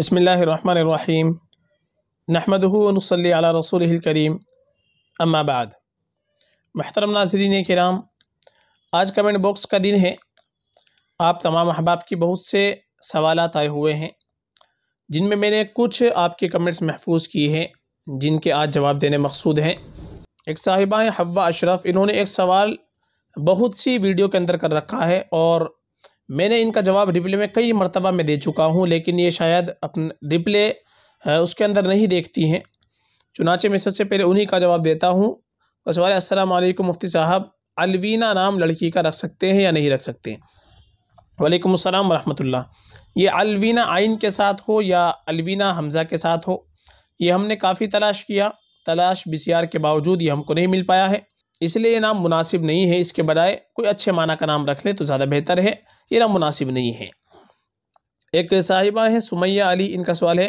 बसमीम नहमदूनसली रसूल करीम अम्माबाद महतरम नाजरीन कराम आज कमेंट बॉक्स का दिन है आप तमाम अहबाब की बहुत से सवाल आए हुए हैं जिनमें मैंने कुछ आपके कमेंट्स महफूज किए हैं जिनके आज जवाब देने मकसूद हैं एक साहिबा हैं हवा अशरफ इन्होंने एक सवाल बहुत सी वीडियो के अंदर कर रखा है और मैंने इनका जवाब रिप्ले में कई मरतबा मैं दे चुका हूँ लेकिन ये शायद अपने रिप्ले उसके अंदर नहीं देखती हैं चुनाचे में सबसे पहले उन्हीं का जवाब देता हूँ बस सवाल असलम मुफ्ती साहब अलवीना नाम लड़की का रख सकते हैं या नहीं रख सकते वालेकुम अस्सलाम वरहमतुल्लाह ये अलवीना आइन के साथ हो या अलवीना हमज़ा के साथ हो ये हमने काफ़ी तलाश किया तलाश बसियार के बावजूद ये हमको नहीं मिल पाया है इसलिए ये नाम मुनासिब नहीं है इसके बजाय कोई अच्छे माना का नाम रख लें तो ज़्यादा बेहतर है ये नाम मुनासिब नहीं है एक साहिबा है सुमैया अली इनका सवाल है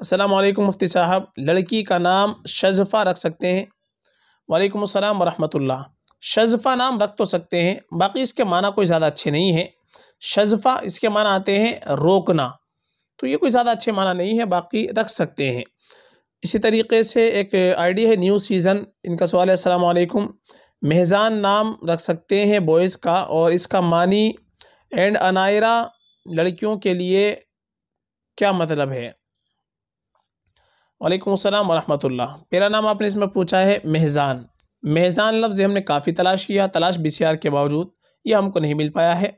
अस्सलाम वालेकुम मुफ्ती साहब लड़की का नाम शजफ़ा रख सकते हैं वालेकुम अस्सलाम वरहमतुल्लाह शजफ़ा नाम रख तो सकते हैं बाकी इसके माना कोई ज़्यादा अच्छे नहीं है शजफ़ा इसके माना आते हैं रोकना तो ये कोई ज़्यादा अच्छे माना नहीं है बाकी रख सकते हैं इसी तरीके से एक आईडी है न्यू सीज़न इनका सवाल है वालेकुम मेहज़ान नाम रख सकते हैं बॉयज़ का और इसका मानी एंड अनायरा लड़कियों के लिए क्या मतलब है वालेकुम अस्सलाम वरहमतुल्लाह पहला नाम आपने इसमें पूछा है मेहज़ान मेहज़ान लफ्ज़ हमने काफ़ी तलाश किया तलाश बी के बावजूद ये हमको नहीं मिल पाया है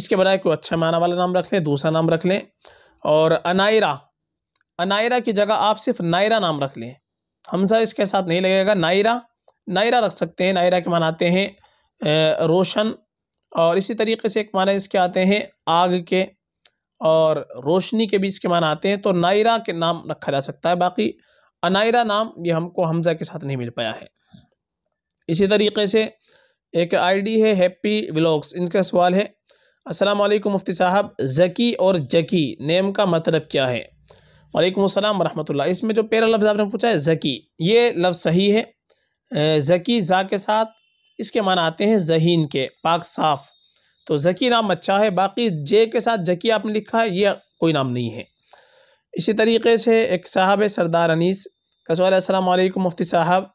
इसके बजाय कोई अच्छा माना वाला नाम रख लें दूसरा नाम रख लें और अनायरा अनायरा की जगह आप सिर्फ नायरा नाम रख लें हमजा इसके साथ नहीं लगेगा नायरा नायरा रख सकते हैं नायरा के मान आते हैं रोशन और इसी तरीके से एक माना इसके आते हैं आग के और रोशनी के बीच के मान आते हैं तो नायरा के नाम रखा जा सकता है बाकी अनायरा नाम ये हमको हमजा के साथ नहीं मिल पाया है इसी तरीके से एक आईडी है हैप्पी व्लॉग्स इनका सवाल है अस्सलाम वालेकुम मुफ्ती साहब जकी और जकी नेम का मतलब क्या है वालेकुम वरहमतुल्लाह इसमें जो पहला लफ्ज़ आपने पूछा है ज़की ये लफ्ज़ सही है ज़की ज़ा के साथ इसके माना आते हैं जहीन के पाक साफ़ तो ज़की नाम अच्छा है बाकी जे के साथ जकी आपने लिखा है ये कोई नाम नहीं है इसी तरीके से एक साहब है सरदार अनीस का सवाल मुफ्ती साहब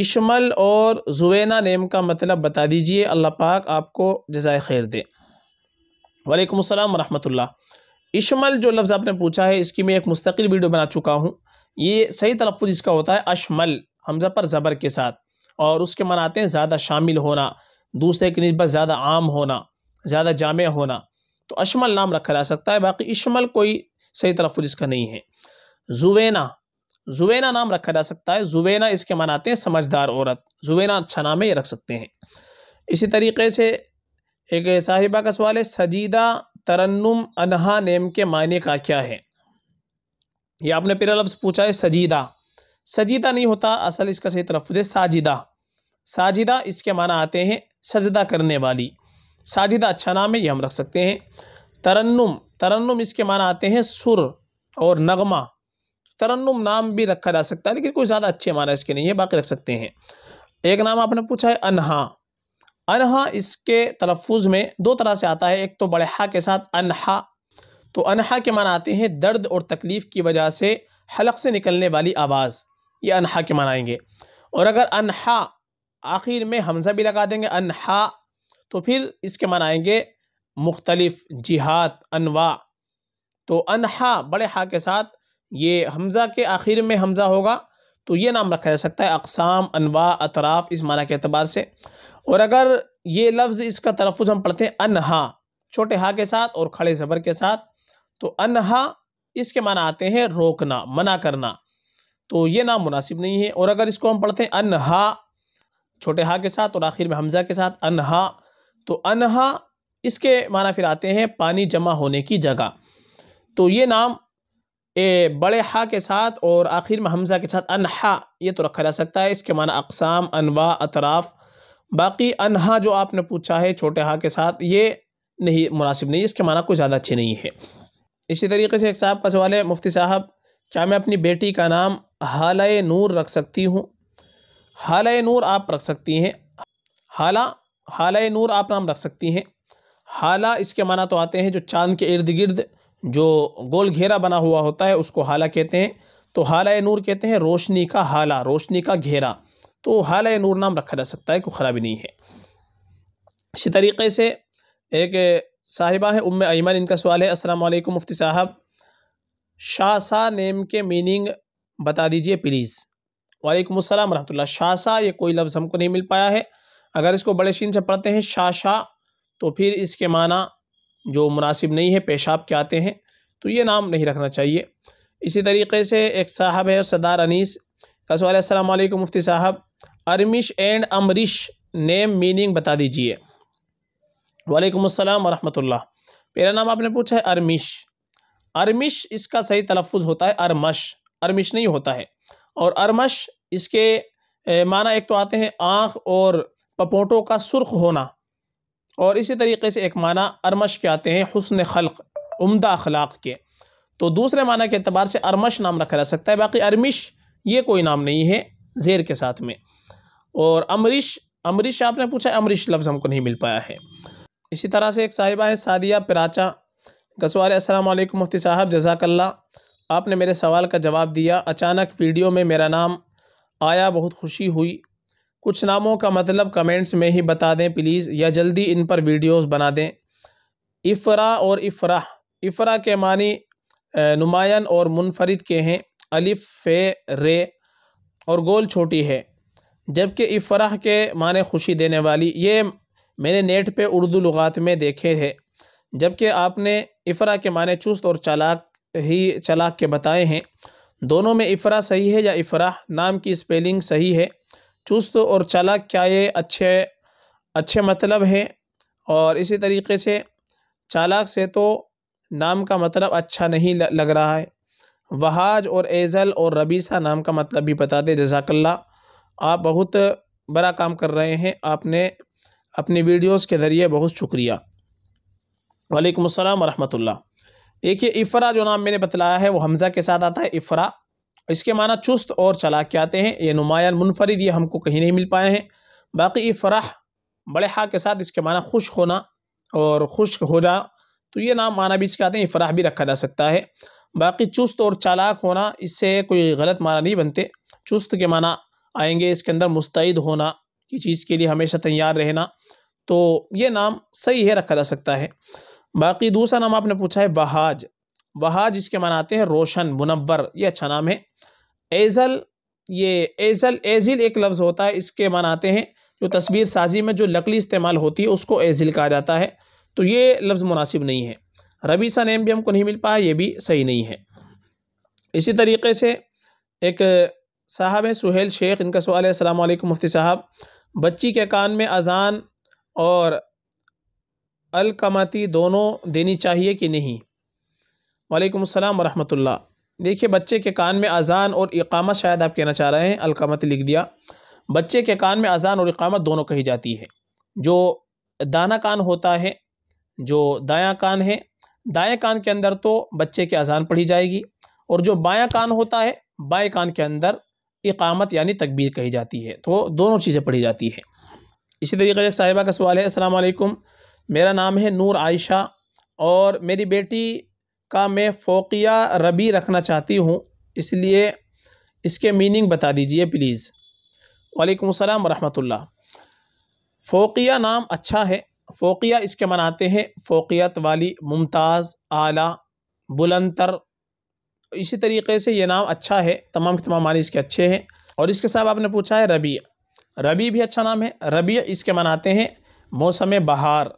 इशमल और जुवेना नेम का मतलब बता दीजिए अल्लाह पाक आपको जजाय खैर दे वालेकुम अस्सलाम रहमतुल्लाह इशमल जो लफ्ज़ आपने पूछा है इसकी मैं एक मुस्तकिल वीडियो बना चुका हूँ ये सही तलफ़ इसका होता है अशमल हमजा पर ज़बर के साथ और उसके मन आते हैं ज़्यादा शामिल होना दूसरे के नस्बत ज़्यादा आम होना ज़्यादा जाम होना तो अशमल नाम रखा जा सकता है बाकी इशमल कोई सही तलफ़ इसका नहीं है जुवेना जुवेना नाम रखा जा सकता है जुवेना इसके मन आते हैं समझदार औरत जुवेना अच्छा नाम है ये रख सकते हैं इसी तरीके से एक साहिबा का सवाल है सजीदा तरन्नुम अनहा नेम के मायने का क्या है ये आपने पहला लफ्ज़ पूछा है सजीदा सजीदा नहीं होता असल इसका सही तरफ है साजिदा साजिदा इसके माना आते हैं सजदा करने वाली साजिदा अच्छा नाम है ये हम रख सकते हैं तरन्नुम तरन्नुम इसके माना आते हैं सुर और नगमा तरन्नुम नाम भी रखा जा सकता है लेकिन कोई ज़्यादा अच्छे माना इसके नहीं है बाकी रख सकते हैं एक नाम आपने पूछा है अनहा अनहा इसके तलफ़ में दो तरह से आता है एक तो हा के साथ अनहा तो अनहा के माना आते हैं दर्द और तकलीफ़ की वजह से हलक से निकलने वाली आवाज़ ये अनहा के माना आएंगे और अगर अनहा आखिर में हमजा भी लगा देंगे अनहा तो फिर इसके माना आएंगे मुख्तलिफ जिहात अनवा तो अनहा बड़े हा के साथ ये हमज़ा के आखिर में हमज़ा होगा तो ये नाम रखा जा सकता है अकसाम अनवा अतराफ़ इस माना के अतबार से और अगर ये लफ्ज़ इसका तलफ़ हम पढ़ते हैं अनहा छोटे हा के साथ और खड़े ज़बर के साथ तो अनहा इसके माना आते हैं रोकना मना करना तो ये नाम मुनासिब नहीं है और अगर इसको हम पढ़ते हैं अनहा छोटे हा के साथ और आखिर में हमज़ा के साथ अनहा तो अनहा इसके माना फिर आते हैं पानी जमा होने की जगह तो ये नाम ए, बड़े हा के साथ और आखिर में हमज़ा के साथ अनहा ये तो रखा जा सकता है इसके माना अकसाम अनवा अतराफ़ बाकी अनहा जो आपने पूछा है छोटे हा के साथ ये नहीं मुनासिब नहीं इसके माना कोई ज़्यादा अच्छे नहीं है इसी तरीके से एक साहब का सवाल है मुफ्ती साहब क्या मैं अपनी बेटी का नाम हाल नूर रख सकती हूँ हाल नूर आप रख सकती हैं हाला हाल नूर आप नाम रख सकती हैं हाला इसके माना तो आते हैं जो चांद के इर्द गिर्द जो गोल घेरा बना हुआ होता है उसको हाला कहते हैं तो हाला नूर कहते हैं रोशनी का हाला रोशनी का घेरा तो हाल नूर नाम रखा जा सकता है कोई ख़राबी नहीं है इसी तरीके से एक साहिबा है उम ऐमन इनका सवाल है अस्सलाम वालेकुम मुफ्ती साहब शासा नेम के मीनिंग बता दीजिए प्लीज़ वालेकुम अस्सलाम रहमतुल्लाह शासा ये कोई लफ्ज़ हमको नहीं मिल पाया है अगर इसको बड़े शीन से पढ़ते हैं शाशा तो फिर इसके माना जो मुनासिब नहीं है पेशाब के आते हैं तो ये नाम नहीं रखना चाहिए इसी तरीके से एक साहब है सरदार अनीस का सवाल असल मुफ्ती साहब Armish and Amrish name meaning बता दीजिए वालेकुम अस्सलाम वरहमतुल्लाह मेरा नाम आपने पूछा है अरमिश अरमिश इसका सही तलफ़ होता है अरमश अरमिश नहीं होता है और अरमश इसके माना एक तो आते हैं आँख और पपोटों का सुर्ख होना और इसी तरीके से एक माना अरमश के आते हैं हसन खलक उम्दा अखलाक के तो दूसरे माना के अतबार से अरमश नाम रखा जा सकता है बाकी अरमिश ये कोई नाम नहीं है ज़ेर के साथ में और अमरीश अमरीश आपने पूछा अमरीश लफ्ज़ हमको नहीं मिल पाया है इसी तरह से एक साहिबा है सादिया पिराचा कसवार असलम मुफ्ती साहब जजाकल्ला आपने मेरे सवाल का जवाब दिया अचानक वीडियो में मेरा नाम आया बहुत खुशी हुई कुछ नामों का मतलब कमेंट्स में ही बता दें प्लीज़ या जल्दी इन पर वीडियोस बना दें इफ़रा और इफ़रा इफ़रा के मानी नुमायन और मुनफरद के हैं अलिफ फे रे और गोल छोटी है जबकि इफ़राह के माने खुशी देने वाली ये मैंने नेट पे उर्दू लुगात में देखे हैं जबकि आपने इफ़रा के माने चुस्त और चालाक ही चालाक के बताए हैं दोनों में इफ़रा सही है या इफ़राह नाम की स्पेलिंग सही है चुस्त और चालाक क्या ये अच्छे अच्छे मतलब हैं और इसी तरीके से चालाक से तो नाम का मतलब अच्छा नहीं लग रहा है वहाज और एज़ल और रबीसा नाम का मतलब भी बता दे जजाकल्ला आप बहुत बड़ा काम कर रहे हैं आपने अपनी वीडियोस के ज़रिए बहुत शुक्रिया वालेकुम अस्सलाम वरहमतुल्ला देखिए इफ़रा जो नाम मैंने बतलाया है वो हमज़ा के साथ आता है इफ़रा इसके माना चुस्त और चलाक के आते हैं ये नुमाया मुनफरद ये हमको कहीं नहीं मिल पाए हैं बाकी इफ़रा बड़े हा के साथ इसके माना खुश होना और खुश हो जा तो ये नाम माना भी इसके आते हैं इफ़रा भी रखा जा सकता है बाकी चुस्त और चालाक होना इससे कोई गलत माना नहीं बनते चुस्त के माना आएंगे इसके अंदर मुस्तैद होना की चीज़ के लिए हमेशा तैयार रहना तो ये नाम सही है रखा जा सकता है बाकी दूसरा नाम आपने पूछा है वहाज वहाज इसके माना आते हैं रोशन मुनवर ये अच्छा नाम है एजल ये एजल एजिल एक लफ्ज़ होता है इसके माना आते हैं जो तस्वीर साजी में जो लकड़ी इस्तेमाल होती है उसको एजिल कहा जाता है तो ये लफ्ज़ मुनासिब नहीं है रबी सा नेम भी हमको नहीं मिल पाया ये भी सही नहीं है इसी तरीके से एक साहब हैं सुहेल शेख इनका सवाल है अस्सलाम वालेकुम मुफ्ती साहब बच्ची के कान में अजान और अलकमती दोनों देनी चाहिए कि नहीं वालेकुम अस्सलाम वरहमतुल्लाह देखिए बच्चे के कान में अजान और इकामत शायद आप कहना चाह रहे हैं अलकमत लिख दिया बच्चे के कान में अजान और इकामत दोनों कही जाती है जो दाना कान होता है जो दायां कान है दाएँ कान के अंदर तो बच्चे की अजान पढ़ी जाएगी और जो बायां कान होता है बाएँ कान के अंदर इकामत यानी तकबीर कही जाती है तो दोनों चीज़ें पढ़ी जाती है इसी तरीके से एक साहिबा का सवाल है वालेकुम मेरा नाम है नूर आयशा और मेरी बेटी का मैं फ़ोकिया रबी रखना चाहती हूँ इसलिए इसके मीनिंग बता दीजिए प्लीज़ वालेकुम अस्सलाम वरहमतुल्लाह फ़ोकिया नाम अच्छा है फ़ोकिया इसके मनाते हैं फ़ोकियत वाली मुमताज़ आला बुलंदर इसी तरीके से ये नाम अच्छा है तमाम के तमाम मानी इसके अच्छे हैं और इसके साथ आपने पूछा है रबी रबी भी अच्छा नाम है रबी इसके मनाते हैं मौसम बहार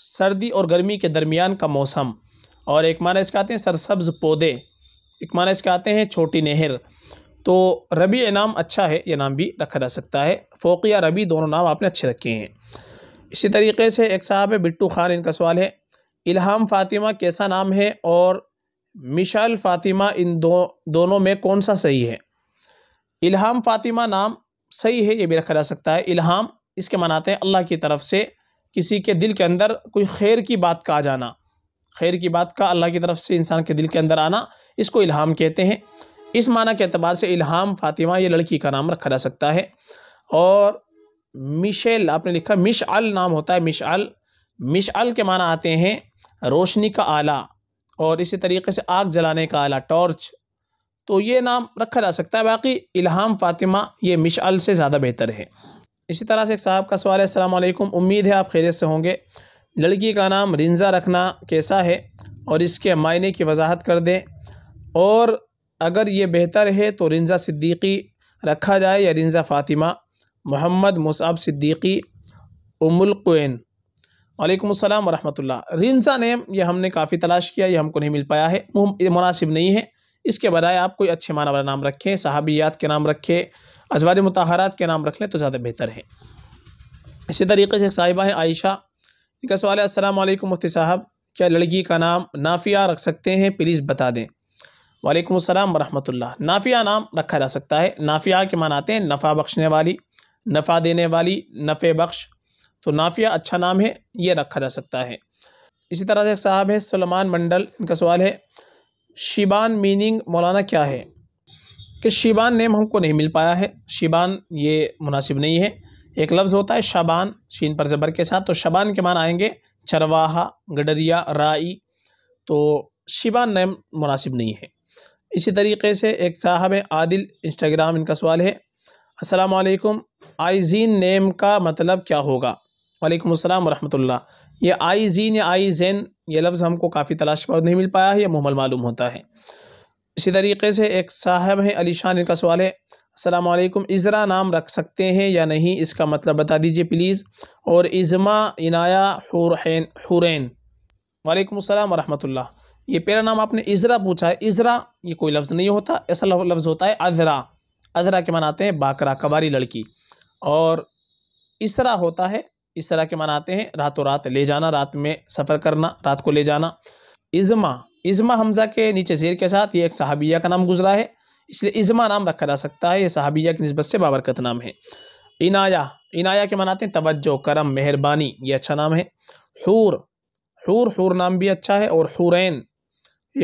सर्दी और गर्मी के दरमियान का मौसम और एक माना इसके आते हैं सरसब्ज पौधे एक माना इसके आते हैं छोटी नहर तो रबी नाम अच्छा है ये नाम भी रखा जा सकता है फोकिया रबी दोनों नाम आपने अच्छे रखे हैं इसी तरीके से एक साहब है बिट्टू खान इनका सवाल है इल्हाम फ़ातिमा कैसा नाम है और मिशाल फ़ातिमा इन दो दोनों में कौन सा सही है इल्हाम फ़ातिमा नाम सही है ये भी रखा जा सकता है इल्हाम इसके मनाते हैं अल्लाह की तरफ से किसी के दिल के अंदर कोई खैर की बात का आ जाना खैर की बात का अल्लाह की तरफ से इंसान के दिल के अंदर आना इसको इल्हाम कहते हैं इस माना के अतबार से इल्हाम फ़ातिमा ये लड़की का नाम रखा जा सकता है और मिशेल आपने लिखा मिशअल नाम होता है मिशअल मिशअल के माना आते हैं रोशनी का आला और इसी तरीके से आग जलाने का आला टॉर्च तो ये नाम रखा जा सकता है बाकी इल्हाम फातिमा ये मिशअल से ज़्यादा बेहतर है इसी तरह से एक साहब का सवाल है असलम उम्मीद है आप खैरियत से होंगे लड़की का नाम रिंजा रखना कैसा है और इसके मायने की वजाहत कर दें और अगर ये बेहतर है तो रिंजा सिद्दीकी रखा जाए या रिंजा फ़ातिमा मोहम्मद मुसाब सिद्दीकी उमुलकुन वालेकुम अस्सलाम वरहमतुल्लाह रिंसा नेम ये हमने काफ़ी तलाश किया ये हमको नहीं मिल पाया है मुनासिब नहीं है इसके बजाय आप कोई अच्छे माना वाला नाम रखें सहाबियात के नाम रखें अजवाज मतहारात के नाम रख लें तो ज़्यादा बेहतर है इसी तरीके से साहिबा है आयशा इनका सवाल है असलम मुफ्ती साहब क्या लड़की का नाम नाफिया रख सकते हैं प्लीज़ बता दें वालेकुम अस्सलाम वरहमतुल्लाह नाफिया नाम रखा जा सकता है नाफिया के मान आते हैं नफ़ा बख्शने वाली नफ़ा देने वाली नफ़े बख्श तो नाफिया अच्छा नाम है ये रखा जा सकता है इसी तरह से एक साहब है सलमान मंडल इनका सवाल है शिबान मीनिंग मौलाना क्या है कि शिबान नेम हमको नहीं मिल पाया है शिबान ये मुनासिब नहीं है एक लफ्ज़ होता है शबान शीन पर ज़बर के साथ तो शबान के मान आएंगे चरवाहा गडरिया राई तो शिबान नेम मुनासिब नहीं है इसी तरीके से एक साहब है आदिल इंस्टाग्राम इनका सवाल है असलकम आइजीन नेम का मतलब क्या होगा वालेकुम अस्सलाम वरहमतुल्लाह ये आई जीन या आई जैन ये लफ्ज़ हमको काफ़ी तलाश पर नहीं मिल पाया है या मुहमल मालूम होता है इसी तरीके से एक साहब हैं अली शान इनका सवाल है असलकुम इज़रा नाम रख सकते हैं या नहीं इसका मतलब बता दीजिए प्लीज़ और इज़मा इनाया हुरैन हुरैन वालेकुम अस्सलाम वरहमतुल्लाह ये पहला नाम आपने इज़रा पूछा है इज़रा ये कोई लफ्ज़ नहीं होता ऐसा लफ्ज़ होता है अजरा अजरा के मनाते हैं बाकरा कबारी लड़की और इसरा होता है इस तरह के माना आते हैं रातों रात ले जाना रात में सफ़र करना रात को ले जाना इज़मा इज़मा हमज़ा के नीचे जेर के साथ ये एक सहाबिया का नाम गुजरा है इसलिए इज़मा नाम रखा जा सकता है ये सहाबिया की नस्बत से बाबरकत नाम है इनाया इनाया के मनाते हैं तवज्जो करम मेहरबानी ये अच्छा नाम है हूर हूर हूर नाम भी अच्छा है और हूरैन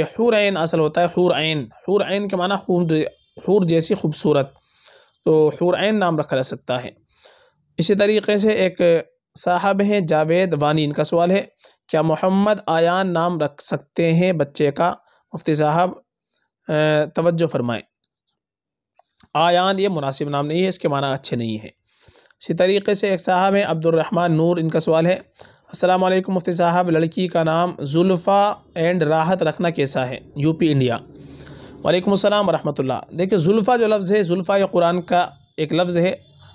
ये हूरैन असल होता है हूर ऐन के माना हूर जैसी खूबसूरत तो हूर नाम रखा जा सकता है इसी तरीके से एक साहब हैं जावेद वानी इनका सवाल है क्या मोहम्मद आयान नाम रख सकते हैं बच्चे का मुफ्ती साहब तवज्जो फरमाएं आयान ये मुनासिब नाम नहीं है इसके माना अच्छे नहीं है इसी तरीके से एक साहब हैं अब्दुलरहमान नूर इनका सवाल है अस्सलाम वालेकुम मुफ्ती साहब लड़की का नाम जुल्फ़ा एंड राहत रखना कैसा है यूपी इंडिया वालेकुम अस्सलाम वरहमतुल्लाह देखिए जुल्फ़ा जो लफ्ज़ है जुल्फ़ा ये कुरान का एक लफ्ज़ है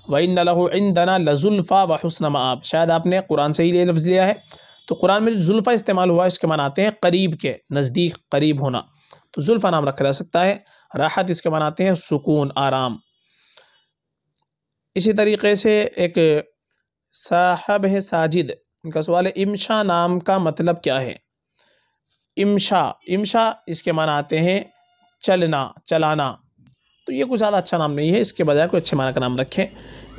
वन दना लजुल्फ़ा व हसन मआब शायद आपने कुरान से ही ये लफ्ज़ लिया है तो कुरान में जो जुल्फ़ा इस्तेमाल हुआ है इसके मान आते हैं करीब के नज़दीक करीब होना तो जुल्फ़ा नाम रखा जा सकता है राहत इसके मान आते हैं सुकून आराम इसी तरीके से एक साहब है साजिद इनका सवाल है इमशा नाम का मतलब क्या है इमशा इमशा इसके मान आते हैं चलना चलाना तो ये कुछ ज़्यादा अच्छा नाम नहीं है इसके बजाय कोई अच्छे माना का नाम रखें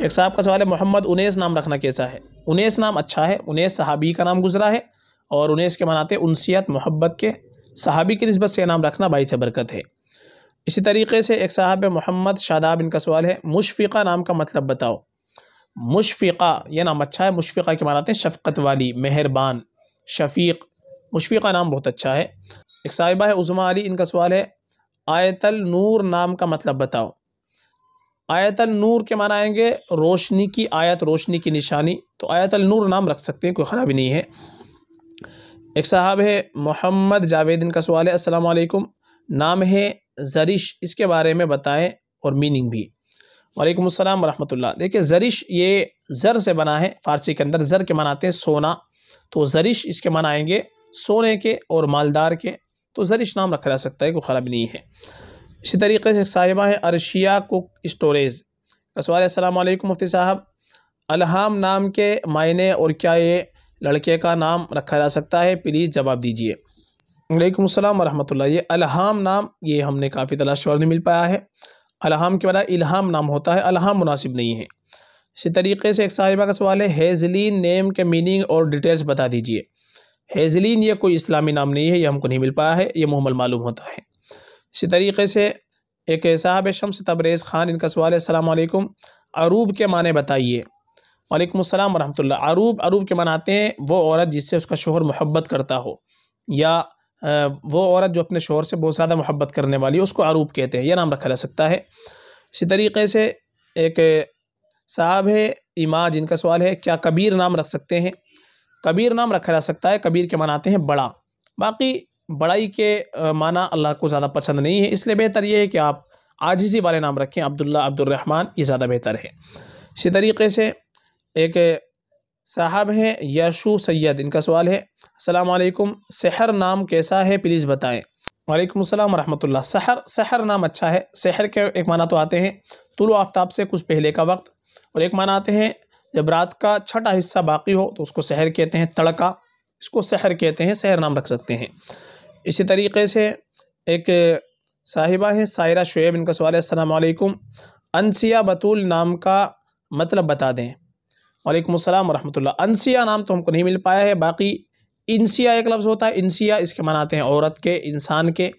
एक साहब का सवाल है मोहम्मद उनेस नाम रखना कैसा है उनेस नाम अच्छा है उनेस सहाबी का नाम गुजरा है और उनेस के मनाते उनसीत मोहब्बत के सहाबी की नस्बत से नाम रखना बाई बरकत है इसी तरीके से एक साहब मोहम्मद शादाब इनका सवाल है मुशफ़ा नाम का मतलब बताओ मुशफ़ा यह नाम अच्छा है मुशफ़ा के मनाते हैं शफ़क़त वाली मेहरबान शफीक मुशफ़ा नाम बहुत अच्छा है एक साहिबा है उज़मा अली इनका सवाल है आयतल नूर नाम का मतलब बताओ आयतल नूर के माना आएंगे रोशनी की आयत रोशनी की निशानी तो आयतल नूर नाम रख सकते हैं कोई ख़राबी नहीं है एक साहब है मोहम्मद जावेदिन का सवाल है असलकुम नाम है जरिश इसके बारे में बताएं और मीनिंग भी वालेकुम अस्सलाम वरहमतुल्लाह देखिए जरिश ये ज़र से बना है फ़ारसी के अंदर ज़र के मनाते हैं सोना तो जरिश इसके आएंगे सोने के और मालदार के तो जरिश नाम रखा जा सकता है कोई ख़राबी नहीं है इसी तरीके से साहिबा है अरशिया कुक स्टोरेज रसवाल असलकम मुफ्ती साहब अलहम नाम के मायने और क्या ये लड़के का नाम रखा जा सकता है प्लीज़ जवाब दीजिए वालेकुम अस्सलाम वरहमतुल्लाह ये अलहम नाम ये हमने काफ़ी तलाश नहीं मिल पाया है अलहम के बजाय इल्हाम नाम होता है अलहम मुनासिब नहीं है इसी तरीके से एक साहिबा का सवाल है हेज़लिन नेम के मीनिंग और डिटेल्स बता दीजिए हेजलिन यह कोई इस्लामी नाम नहीं है यह हमको नहीं मिल पाया है यह मुहमल मालूम होता है इसी तरीके से एक साहब शम्स तबरेज़ ख़ान इनका सवाल है अलैक्म अरूब के माने बताइए वालेकुम अस्सलाम अरूब अरूब के माने आते हैं वो औरत जिससे उसका शोहर मोहब्बत करता हो या वो औरत जो अपने शोहर से बहुत ज़्यादा मोहब्बत करने वाली है उसको अरूब कहते हैं यह नाम रखा जा सकता है इसी तरीके से एक साहब है इमा जिनका सवाल है क्या कबीर नाम रख सकते हैं कबीर नाम रखा जा सकता है कबीर के मान आते हैं बड़ा बाकी बड़ाई के माना अल्लाह को ज़्यादा पसंद नहीं है इसलिए बेहतर ये है कि आप आजिज़ी वाले नाम रखें अब्दुल्ला अब्दुलरहमान ये ज़्यादा बेहतर है इसी तरीके से एक साहब हैं याशु सैयद इनका सवाल है असलकुम सहर नाम कैसा है प्लीज़ बताएँ वालेकुम अस्सलाम वरहमतुल्लाह सहर सहर नाम अच्छा है सहर के एक माना तो आते हैं तुल आफ्ताब से कुछ पहले का वक्त और एक माना आते हैं जब रात का छठा हिस्सा बाकी हो तो उसको शहर कहते हैं तड़का इसको शहर कहते हैं शहर नाम रख सकते हैं इसी तरीके से एक साहिबा है सायरा शुएब इनका सवाल है असलकुम अनसिया बतूल नाम का मतलब बता दें वालेकुम अस्सलाम अनसिया नाम तो हमको नहीं मिल पाया है बाकी इंसिया एक लफ्ज़ होता है इंसिया इसके मनाते आते हैं औरत के इंसान के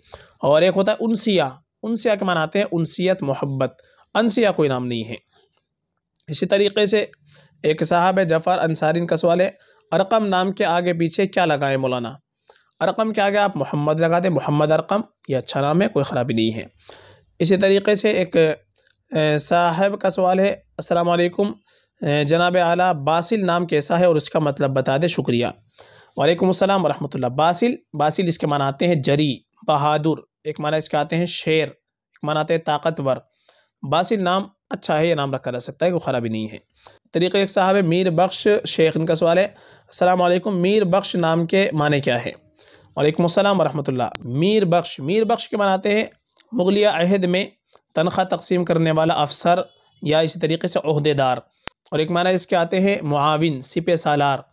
और एक होता है उनसिया उनसिया के मनाते आते हैं उनसियत मोहब्बत अनसिया कोई नाम नहीं है इसी तरीके से एक साहब है जफ़ार अंसारी का सवाल है अरकम नाम के आगे पीछे क्या लगाएं मौलाना अरकम के आगे आप मोहम्मद लगा दें मोहम्मद अरकम ये अच्छा नाम है कोई ख़राबी नहीं है इसी तरीके से एक साहब का सवाल है असलकुम जनाब आला बासिल नाम कैसा है और इसका मतलब बता दें शुक्रिया वालेकुम अस्सलाम वरहमतुल्लाह बासिल बासिल इसके माना आते हैं जरी बहादुर एक माना इसके आते हैं शेर एक माना आते हैं ताकतवर बासिल नाम अच्छा है यह नाम रखा जा सकता है कोई ख़राबी नहीं है तरीक़ एक साहब है मीर बख्श शेख इनका सवाल है असलम मीर बख्श नाम के माने क्या है वालेकुम अस्सलाम वरहमतुल्ला मीर बख्श मीर बख्श के मनाते हैं मुगलिया अहद में तनख्वाह तकसीम करने वाला अफसर या इसी तरीके से अहदेदार और एक माना इसके आते हैं मुआविन सिपे सालार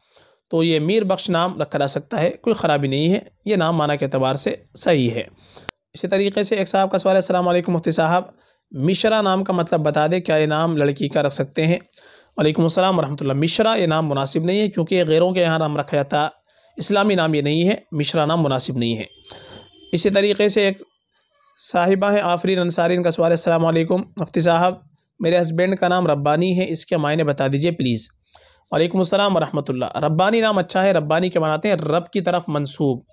तो ये मीर बख्श नाम रखा जा सकता है कोई ख़राबी नहीं है ये नाम माना के अतबार से सही है इसी तरीके से एक साहब का सवाल है अल्लाम मुफ्ती साहब मिश्रा नाम का मतलब बता दे क्या ये नाम लड़की का रख सकते हैं वालेकुम अस्सलाम मिश्रा ये नाम मुनासिब नहीं है क्योंकि गैरों के यहाँ नाम रखा जाता इस्लामी नाम ये नहीं है मिश्रा नाम मुनासिब नहीं है इसी तरीके से एक साहिबा है आफरीन अंसारी का सवाल असलकुम मुफ्ती साहब मेरे हस्बैंड का नाम रब्बानी है इसके मायने बता दीजिए प्लीज़ वालेकुम अस्सलाम वरहमतुल्लाह रब्बानी नाम अच्छा है रब्बानी के मनाते हैं रब की तरफ मंसूब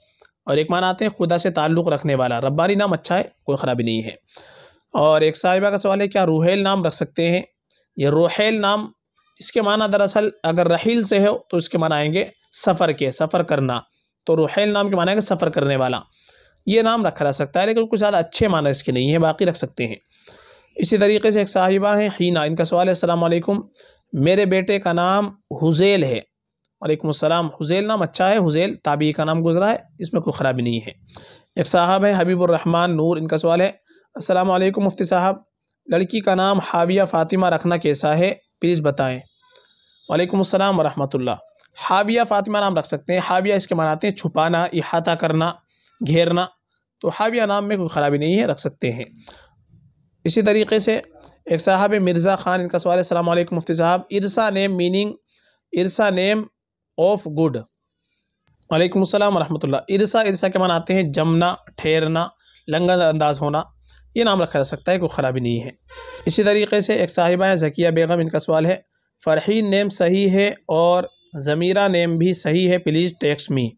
और एक माना आते हैं खुदा से ताल्लुक़ रखने वाला रब्बानी नाम अच्छा है कोई ख़राबी नहीं है और एक साहिबा का सवाल है क्या रूहेल नाम रख सकते हैं यह रोहेल नाम इसके माना दरअसल अगर रहील से हो तो इसके माना आएंगे सफ़र के सफ़र करना तो रुहैल नाम के माना आएंगे सफ़र करने वाला ये नाम रखा जा सकता है लेकिन कुछ ज़्यादा अच्छे माना इसके नहीं है बाकी रख सकते हैं इसी तरीके से एक साहिबा हैं हीना इनका सवाल है असलकुम मेरे बेटे का नाम हुज़ैल है वालेकुम अस्सलाम हुज़ैल नाम अच्छा है हुज़ैल ताबी का नाम गुजरा है इसमें कोई ख़राबी नहीं है एक साहब है हबीबुररहमान नूर इनका सवाल है अस्सलाम वालेकुम मुफ्ती साहब लड़की का नाम हाविया फ़ातिमा रखना कैसा है प्लीज़ बताएँ वालेकुम अस्सलाम वरहमतुल्लाह हाविया फ़ातिमा नाम रख सकते हैं हाविया इसके मनाते हैं छुपाना इहाता करना घेरना तो हाविया नाम में कोई ख़राबी नहीं है रख सकते हैं इसी तरीके से एक साहब मिर्ज़ा ख़ान इनका सवाल सलाम अलैकुम मुफ्ती साहब Irsa name meaning Irsa name of good वालेकुम अस्सलाम वरहमतुल्लाह इरसा इरसा के मनाते हैं जमना ठहरना लंगन अंदाज होना ये नाम रखा जा सकता है कोई ख़राबी नहीं है इसी तरीके से एक साहिबा है जकिया बेगम इनका सवाल है फ़रही नेम सही है और ज़मीरा नेम भी सही है प्लीज़ टेक्स मी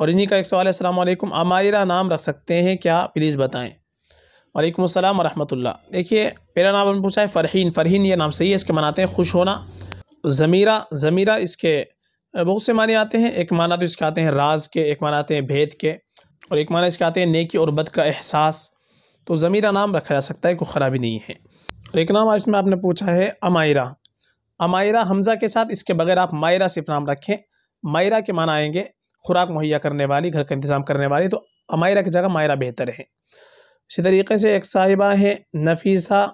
और इन्हीं का एक सवाल है अल्लाम अमायरा नाम रख सकते हैं क्या प्लीज़ बताएँ वालेकुम अस्सलाम वरहमतुल्ला देखिए मेरा नाम हमने पूछा है फ़रहीन फ़रहीन ये नाम सही है इसके मनाते हैं खुश होना ज़मीरा ज़मीरा इसके बहुत से माने आते हैं एक माना तो इसके आते हैं राज के एक माना आते हैं भेद के और एक माना इसके आते हैं नेकी और बद का एहसास तो ज़मीरा नाम रखा जा सकता है कोई ख़राबी नहीं है तो एक नाम इसमें आपने पूछा है अमायरा अमायरा हमज़ा के साथ इसके बगैर आप मायरा सिर्फ नाम रखें मायरा के माना आएंगे खुराक मुहैया करने वाली घर का इंतज़ाम करने वाली तो अमायरा की जगह मायरा बेहतर है इसी तरीके से एक साहिबा है नफीसा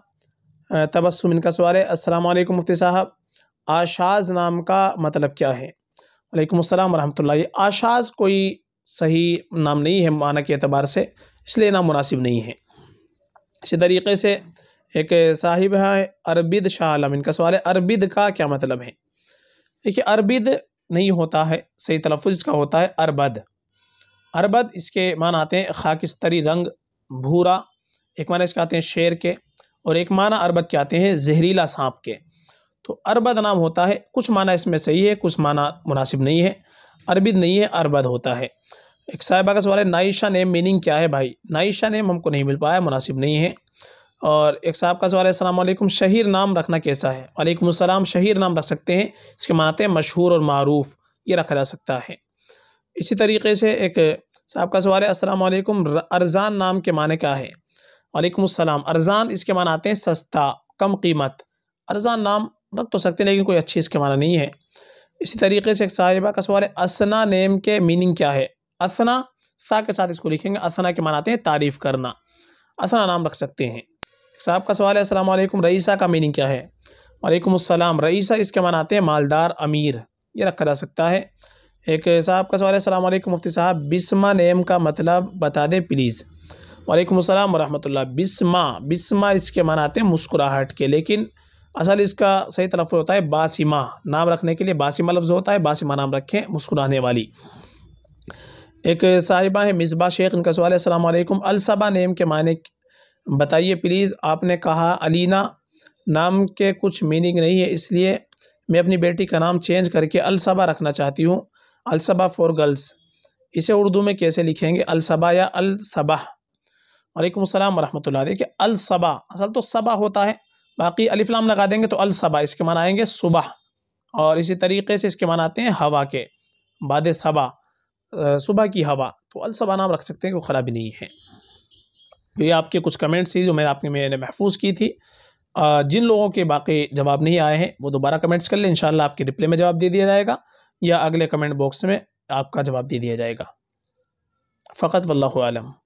तबस्सुम इनका सवाल है अस्सलाम वालेकुम मुफ्ती साहब आशाज नाम का मतलब क्या है वालेकुम अस्सलाम वरहमतुल्लाह आशाज कोई सही नाम नहीं है माना के अतबार से इसलिए नाम मुनासिब नहीं है इसी तरीके से एक साहिब है अरबिद शाह आलम इनका सवाल है अरबिद का क्या मतलब है देखिए अरबिद नहीं होता है सही तलफ़ इसका होता है अरबद अरबद इसके मान आते हैं खाकिस्तरी रंग भूरा एक माना इसके आते हैं शेर के और एक माना अरबद के आते हैं जहरीला सांप के तो अरबद नाम होता है कुछ माना इसमें सही है कुछ माना मुनासिब नहीं है अरबिद नहीं है अरबद होता है एक साहिबा का सवाल है नाइशा नेम मीनिंग क्या है भाई नाइशा नेम हमको नहीं मिल पाया मुनासिब नहीं है और एक साहब का सवाल है असलम शहीर नाम रखना कैसा है वालेकुम असलम शहीर नाम रख सकते हैं इसके मानते हैं मशहूर और मरूफ ये रखा जा सकता है इसी तरीके से एक साहब का सवाल है असलम अरजान नाम के माने क्या है वालेकुम अरजान इसके माने आते हैं सस्ता कम कीमत अरजान नाम रख तो सकते हैं लेकिन कोई अच्छी इसके माना नहीं है इसी तरीके से एक साहिबा का सवाल है असना नेम के मीनिंग क्या है असना सा के साथ इसको लिखेंगे असना के मानाते हैं तारीफ़ करना असना नाम रख सकते हैं साहब का सवाल है असलम रईसा का मीनिंग क्या है वालेकुम रईसा इसके मानाते हैं मालदार अमीर ये रखा जा सकता है एक साहब का सवाल है अलैक्म मुफ्ती साहब बिस्मा नेम का मतलब बता दें प्लीज़ वालेकुम अस्सलाम वरहमतुल्लाह बिस्मा बिस्मा इसके माना आते हैं मुस्कुराहट के लेकिन असल इसका सही तलफ़ होता है बासिमा नाम रखने के लिए बासिमा लफ्ज़ होता है बासिमा नाम रखें मुस्कुराने वाली एक साहिबा है मिसबा शेख इनका सवाल है अलैक्म अलसबा नेम के माने बताइए प्लीज़ आपने कहा अलीना नाम के कुछ मीनिंग नहीं है इसलिए मैं अपनी बेटी का नाम चेंज करके अलसबा रखना चाहती हूँ अलसबा फॉर गर्ल्स इसे उर्दू में कैसे लिखेंगे अलसबा या अलसबा वालेकुम अस्सलाम वरहमतुल्लाह देखिए अलसबा असल तो सबा होता है बाकी अलिफ्लाम लगा देंगे तो अलसबा इसके मान आएंगे सुबह और इसी तरीके से इसके मान आते हैं हवा के बाद सबा सुबह की हवा तो अलसबा नाम रख सकते हैं वो ख़राबी नहीं है तो ये आपके कुछ कमेंट्स थी जो मैं आपने मैंने महफूज की थी जिन लोगों के बाकी जवाब नहीं आए हैं वो दोबारा कमेंट्स कर लें इन आपके रिप्ले में जवाब दे दिया जाएगा या अगले कमेंट बॉक्स में आपका जवाब दे दिया जाएगा फ़कत वल्लम